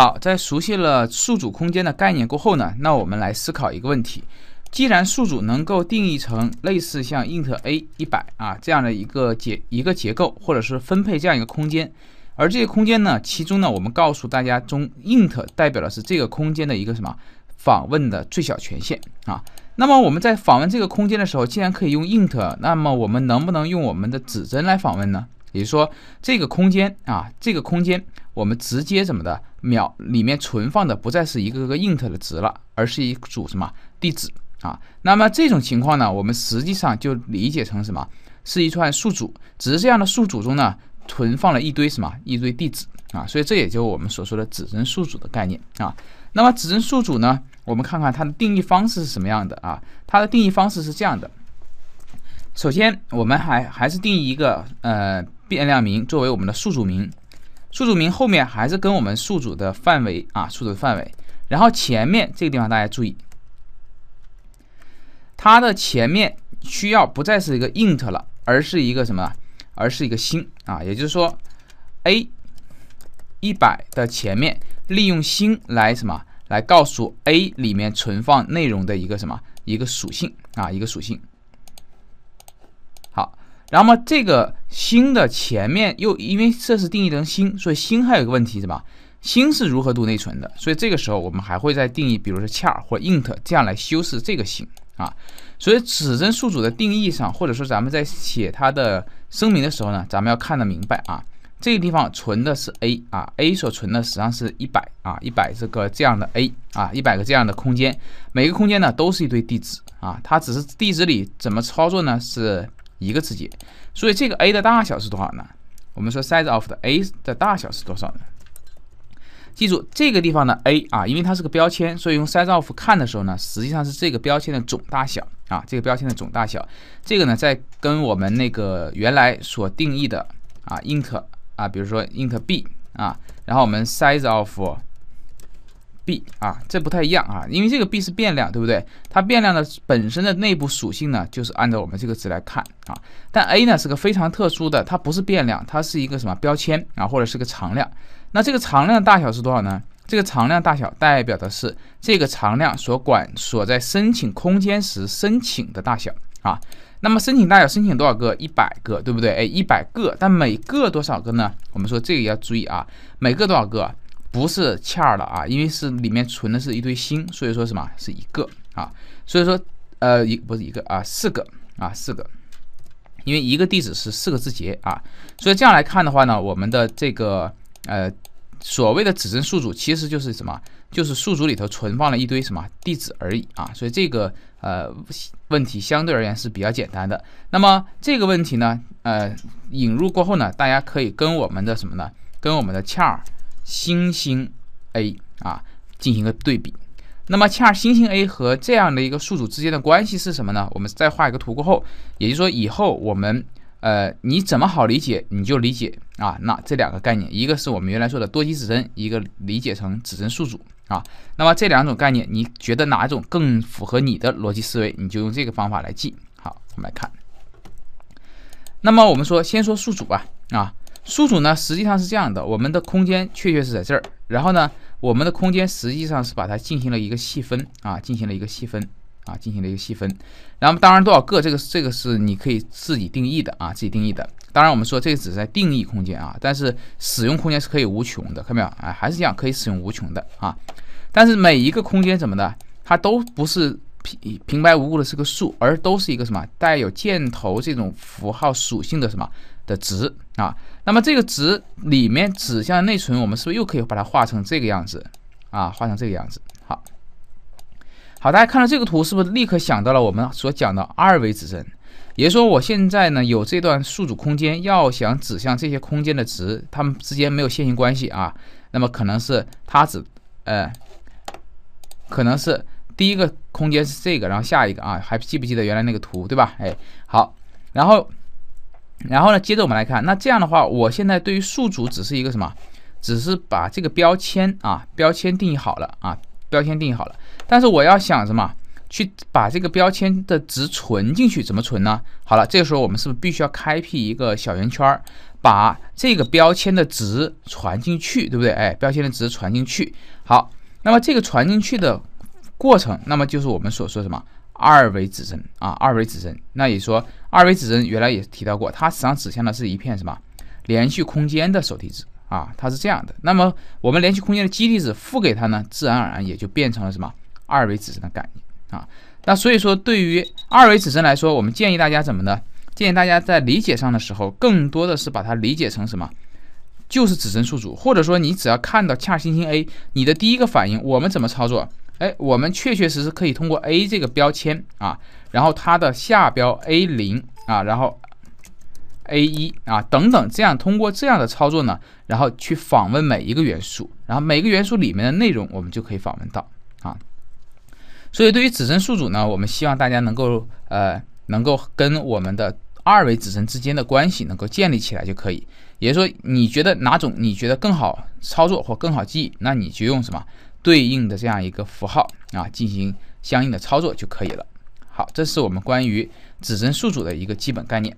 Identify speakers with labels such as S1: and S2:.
S1: 好，在熟悉了数组空间的概念过后呢，那我们来思考一个问题：既然数组能够定义成类似像 int a 一百啊这样的一个结一个结构，或者是分配这样一个空间，而这个空间呢，其中呢，我们告诉大家中 int 代表的是这个空间的一个什么访问的最小权限啊。那么我们在访问这个空间的时候，既然可以用 int，那么我们能不能用我们的指针来访问呢？也就是说，这个空间啊，这个空间我们直接怎么的？秒里面存放的不再是一个个 int 的值了，而是一组什么地址啊？那么这种情况呢，我们实际上就理解成什么？是一串数组，只是这样的数组中呢，存放了一堆什么？一堆地址啊。所以这也就我们所说的指针数组的概念啊。那么指针数组呢，我们看看它的定义方式是什么样的啊？它的定义方式是这样的：首先，我们还还是定义一个呃变量名作为我们的数组名。数组名后面还是跟我们数组的范围啊，数组的范围。然后前面这个地方大家注意，它的前面需要不再是一个 int 了，而是一个什么？而是一个星啊。也就是说，a 一百的前面利用星来什么？来告诉 a 里面存放内容的一个什么一个属性啊，一个属性。那么这个星的前面又因为这是定义成星，所以星还有一个问题，什么？星是如何读内存的？所以这个时候我们还会再定义，比如说 char 或 int 这样来修饰这个星啊。所以指针数组的定义上，或者说咱们在写它的声明的时候呢，咱们要看得明白啊。这个地方存的是 a 啊，a 所存的实际上是一百啊，一百这个这样的 a 啊，一百个这样的空间，每个空间呢都是一堆地址啊，它只是地址里怎么操作呢？是。一个字节。所以这个 a 的大小是多少呢？我们说 size of 的 a 的大小是多少呢？记住这个地方的 a 啊，因为它是个标签，所以用 size of 看的时候呢，实际上是这个标签的总大小啊，这个标签的总大小。这个呢，在跟我们那个原来所定义的啊 int 啊，比如说 int b 啊，然后我们 size of。b 啊，这不太一样啊，因为这个 b 是变量，对不对？它变量的本身的内部属性呢，就是按照我们这个值来看啊。但 a 呢是个非常特殊的，它不是变量，它是一个什么标签啊，或者是个常量。那这个常量大小是多少呢？这个常量大小代表的是这个常量所管所在申请空间时申请的大小啊。那么申请大小申请多少个？一百个，对不对？哎，一百个。但每个多少个呢？我们说这个要注意啊，每个多少个？不是儿了啊，因为是里面存的是一堆星，所以说什么是一个啊？所以说呃一不是一个啊，四个啊四个，因为一个地址是四个字节啊，所以这样来看的话呢，我们的这个呃所谓的指针数组其实就是什么？就是数组里头存放了一堆什么地址而已啊。所以这个呃问题相对而言是比较简单的。那么这个问题呢，呃引入过后呢，大家可以跟我们的什么呢？跟我们的儿。星星 a 啊，进行一个对比。那么，恰星星 a 和这样的一个数组之间的关系是什么呢？我们再画一个图过后，也就是说，以后我们呃，你怎么好理解你就理解啊。那这两个概念，一个是我们原来说的多级指针，一个理解成指针数组啊。那么这两种概念，你觉得哪一种更符合你的逻辑思维，你就用这个方法来记。好，我们来看。那么我们说，先说数组吧，啊。数组呢，实际上是这样的，我们的空间确确是在这儿，然后呢，我们的空间实际上是把它进行了一个细分啊，进行了一个细分啊，进行了一个细分，然后当然多少个，这个这个是你可以自己定义的啊，自己定义的。当然我们说这个只是在定义空间啊，但是使用空间是可以无穷的，看到没有？哎，还是这样，可以使用无穷的啊。但是每一个空间怎么的，它都不是平平白无故的是个数，而都是一个什么带有箭头这种符号属性的什么的值啊。那么这个值里面指向内存，我们是不是又可以把它画成这个样子啊？画成这个样子。好好，大家看到这个图，是不是立刻想到了我们所讲的二维指针？也就是说，我现在呢有这段数组空间，要想指向这些空间的值，它们之间没有线性关系啊。那么可能是它指呃，可能是第一个空间是这个，然后下一个啊，还记不记得原来那个图对吧？哎，好，然后。然后呢？接着我们来看，那这样的话，我现在对于数组只是一个什么？只是把这个标签啊，标签定义好了啊，标签定义好了。但是我要想什么？去把这个标签的值存进去，怎么存呢？好了，这个时候我们是不是必须要开辟一个小圆圈，把这个标签的值传进去，对不对？哎，标签的值传进去。好，那么这个传进去的过程，那么就是我们所说什么？二维指针啊，二维指针，那也说二维指针原来也提到过，它实际上指向的是一片什么连续空间的手提纸啊，它是这样的。那么我们连续空间的基地址付给它呢，自然而然也就变成了什么二维指针的概念啊。那所以说对于二维指针来说，我们建议大家怎么呢？建议大家在理解上的时候，更多的是把它理解成什么？就是指针数组，或者说你只要看到恰星星 a，你的第一个反应我们怎么操作？哎，我们确确实实可以通过 a 这个标签啊，然后它的下标 a 零啊，然后 a 一啊等等，这样通过这样的操作呢，然后去访问每一个元素，然后每个元素里面的内容我们就可以访问到啊。所以对于指针数组呢，我们希望大家能够呃能够跟我们的二维指针之间的关系能够建立起来就可以。也就是说，你觉得哪种你觉得更好操作或更好记忆，那你就用什么。对应的这样一个符号啊，进行相应的操作就可以了。好，这是我们关于指针数组的一个基本概念。